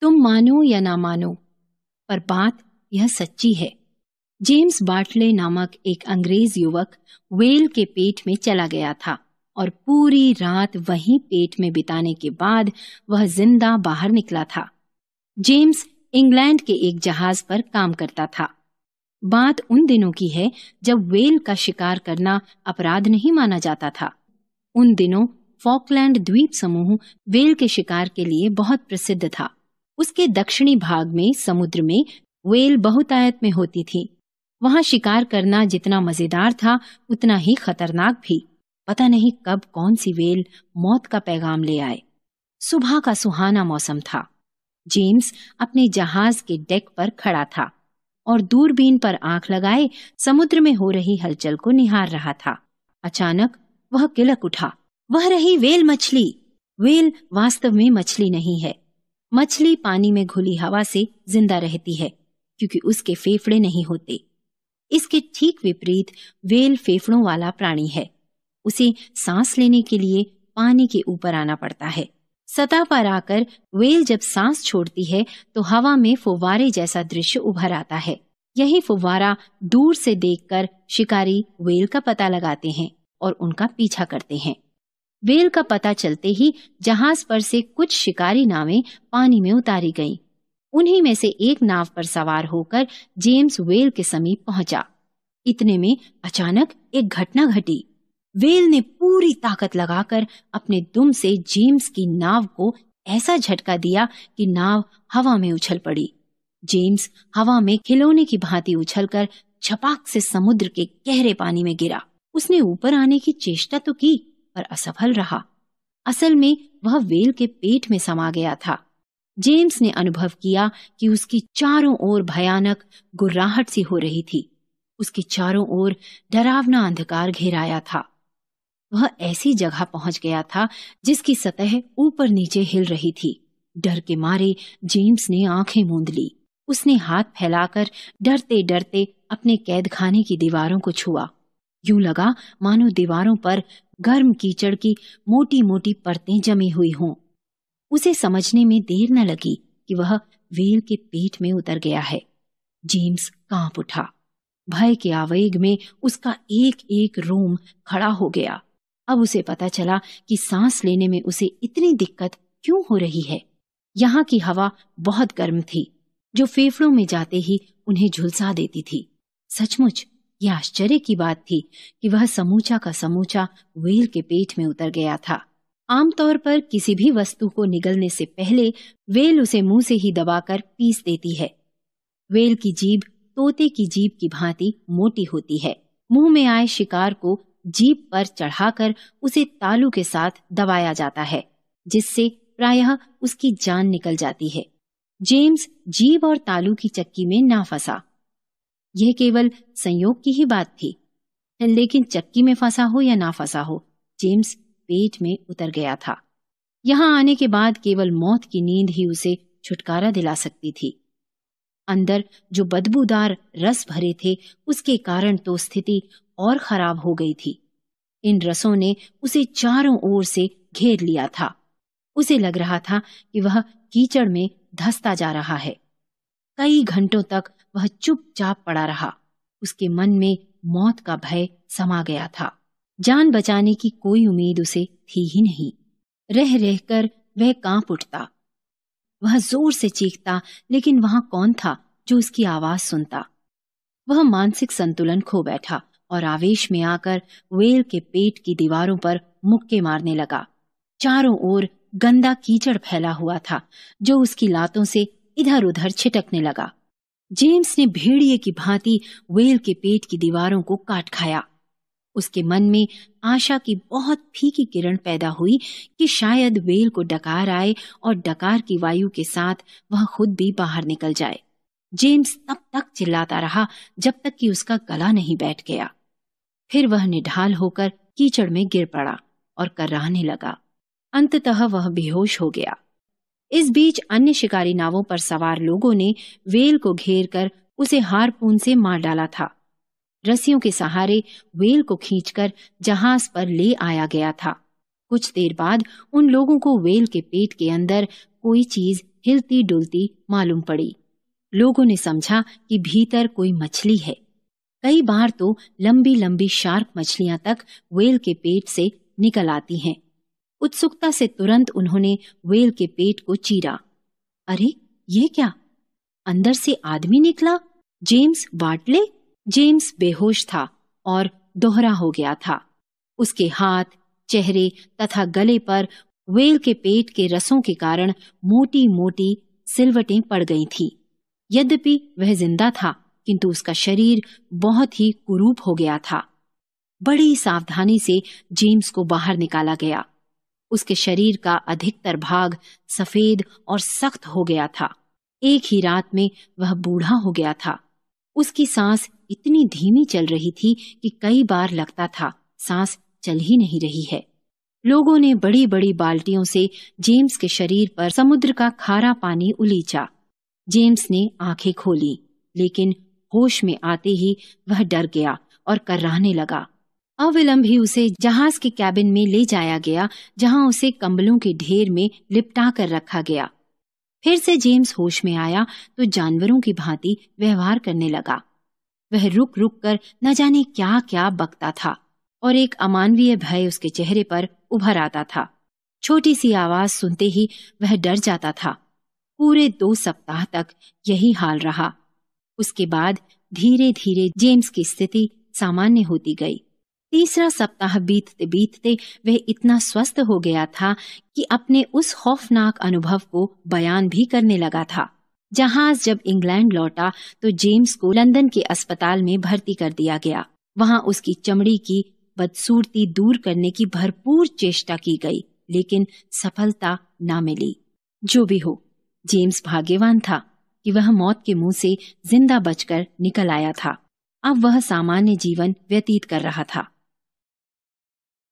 तुम मानो या ना मानो पर बात यह सच्ची है जेम्स बाटले नामक एक अंग्रेज युवक वेल के पेट में चला गया था और पूरी रात वहीं पेट में बिताने के बाद वह जिंदा बाहर निकला था जेम्स इंग्लैंड के एक जहाज पर काम करता था बात उन दिनों की है जब वेल का शिकार करना अपराध नहीं माना जाता था उन दिनों फॉकलैंड द्वीप समूह वेल के शिकार के लिए बहुत प्रसिद्ध था उसके दक्षिणी भाग में समुद्र में वेल बहुतायत में होती थी वहां शिकार करना जितना मजेदार था उतना ही खतरनाक भी पता नहीं कब कौन सी वेल मौत का पैगाम ले आए सुबह का सुहाना मौसम था जेम्स अपने जहाज के डेक पर खड़ा था और दूरबीन पर आंख लगाए समुद्र में हो रही हलचल को निहार रहा था अचानक वह किलक उठा वह रही वेल मछली वेल वास्तव में मछली नहीं है मछली पानी में घुली हवा से जिंदा रहती है क्योंकि उसके फेफड़े नहीं होते इसके ठीक विपरीत वेल फेफड़ों वाला प्राणी है उसे सांस लेने के लिए पानी के ऊपर आना पड़ता है सतह पर आकर वेल जब सांस छोड़ती है तो हवा में फुवारे जैसा दृश्य उभर आता है यही फुवारा दूर से देखकर शिकारी वेल का पता लगाते हैं और उनका पीछा करते हैं वेल का पता चलते ही जहाज पर से कुछ शिकारी नावें पानी में उतारी गईं। उन्हीं में से एक नाव पर सवार होकर जेम्स वेल के समीप पहुंचा इतने में अचानक एक घटना घटी वेल ने पूरी ताकत लगाकर अपने दुम से जेम्स की नाव को ऐसा झटका दिया कि नाव हवा में उछल पड़ी जेम्स हवा में खिलौने की भांति उछलकर छपाक से समुद्र के गहरे पानी में गिरा उसने ऊपर आने की चेष्टा तो की पर असफल रहा असल में वह वेल के पेट में समा गया था जेम्स ने अनुभव किया कि उसकी चारों ओर भयानक गुर्राहट सी हो रही थी उसके चारों ओर डरावना अंधकार घेराया था वह ऐसी जगह पहुंच गया था जिसकी सतह ऊपर नीचे हिल रही थी डर के मारे जेम्स ने आंखें मूंद ली उसने हाथ फैलाकर डरते डरते अपने कैदखाने की दीवारों को छुआ यूं लगा मानो दीवारों पर गर्म कीचड़ की मोटी मोटी परतें जमी हुई हों उसे समझने में देर न लगी कि वह वेल के पेट में उतर गया है जेम्स कांप उठा भय के आवेग में उसका एक एक रोम खड़ा हो गया अब उसे पता चला कि सांस लेने में उसे इतनी दिक्कत क्यों हो रही है यहाँ की हवा बहुत गर्म थी जो फेफड़ों में जाते ही उन्हें झुलसा देती थी सचमुच यह आश्चर्य की बात थी कि वह समूचा का समूचा व्हील के पेट में उतर गया था आमतौर पर किसी भी वस्तु को निगलने से पहले वेल उसे मुंह से ही दबाकर पीस देती है वेल की जीभ तोते की जीप की भांति मोटी होती है मुंह में आए शिकार को जीप पर चढ़ाकर उसे तालू के साथ दबाया जाता है जिससे प्रायः उसकी जान निकल जाती है जेम्स जीव और तालू की चक्की में ना फंसा यह केवल संयोग की ही बात थी लेकिन चक्की में फंसा हो या ना फंसा हो जेम्स पेट में उतर गया था यहां आने के बाद केवल मौत की नींद ही उसे छुटकारा दिला सकती थी अंदर जो बदबूदार रस भरे थे उसके कारण तो स्थिति और खराब हो गई थी इन रसों ने उसे चारों ओर से घेर लिया था उसे लग रहा था कि वह कीचड़ में धसता जा रहा है कई घंटों तक वह चुपचाप पड़ा रहा उसके मन में मौत का भय समा गया था जान बचाने की कोई उम्मीद उसे थी ही नहीं रह रहकर वह कांप उठता वह जोर से चीखता लेकिन वहां कौन था जो उसकी आवाज सुनता वह मानसिक संतुलन खो बैठा और आवेश में आकर वेल के पेट की दीवारों पर मुक्के मारने लगा चारों ओर गंदा कीचड़ फैला हुआ था जो उसकी लातों से इधर उधर छिटकने लगा जेम्स ने भेड़िए की भांति वेल के पेट की दीवारों को काट खाया उसके मन में आशा की बहुत फीकी किरण पैदा हुई कि शायद वेल को डकार आए और डकार की वायु के साथ वह खुद भी बाहर निकल जाए जेम्स तब तक चिल्लाता रहा जब तक कि उसका गला नहीं बैठ गया फिर वह निढाल होकर कीचड़ में गिर पड़ा और कराहने लगा अंततः वह बेहोश हो गया इस बीच अन्य शिकारी नावों पर सवार लोगों ने वेल को घेर कर उसे हारपून से मार डाला था रस्सियों के सहारे वेल को खींचकर जहाज पर ले आया गया था कुछ देर बाद उन लोगों को वेल के पेट के अंदर कोई चीज हिलती डुलती मालूम पड़ी लोगों ने समझा कि भीतर कोई मछली है कई बार तो लंबी लंबी शार्क मछलियां तक वेल के पेट से निकल आती हैं उत्सुकता से तुरंत उन्होंने वेल के पेट को चीरा अरे ये क्या अंदर से आदमी निकला जेम्स बाटले जेम्स बेहोश था और दोहरा हो गया था उसके हाथ चेहरे तथा गले पर वेल के पेट के रसों के कारण मोटी मोटी सिलवटें पड़ गई थी यद्यपि वह जिंदा था किंतु उसका शरीर बहुत ही कुरूप हो गया था बड़ी सावधानी से जेम्स को बाहर निकाला गया उसके शरीर का अधिकतर भाग सफेद और सख्त हो गया था एक ही रात में वह बूढ़ा हो गया था उसकी सांस इतनी धीमी चल रही थी कि कई बार लगता था सांस चल ही नहीं रही है लोगों ने बड़ी बड़ी बाल्टियों से जेम्स के शरीर पर समुद्र का खारा पानी उलीचा जेम्स ने आंखें खोली लेकिन होश में आते ही वह डर गया और कर्राहने लगा अविलंब ही उसे जहाज के कैबिन में ले जाया गया जहां उसे कंबलों के ढेर में लिपटा कर रखा गया फिर से जेम्स होश में आया तो जानवरों की भांति व्यवहार करने लगा वह रुक रुक कर न जाने क्या क्या बकता था और एक अमानवीय भय उसके चेहरे पर उभर आता था छोटी सी आवाज सुनते ही वह डर जाता था पूरे दो सप्ताह तक यही हाल रहा उसके बाद धीरे धीरे जेम्स की स्थिति सामान्य होती गई तीसरा सप्ताह बीतते बीतते वह इतना स्वस्थ हो गया था कि अपने उस खौफनाक अनुभव को बयान भी करने लगा था जहाज जब इंग्लैंड लौटा तो जेम्स को लंदन के अस्पताल में भर्ती कर दिया गया वहां उसकी चमड़ी की बदसूरती दूर करने की भरपूर चेष्टा की गई लेकिन सफलता न मिली जो भी हो जेम्स भाग्यवान था कि वह मौत के मुंह से जिंदा बचकर निकल आया था अब वह सामान्य जीवन व्यतीत कर रहा था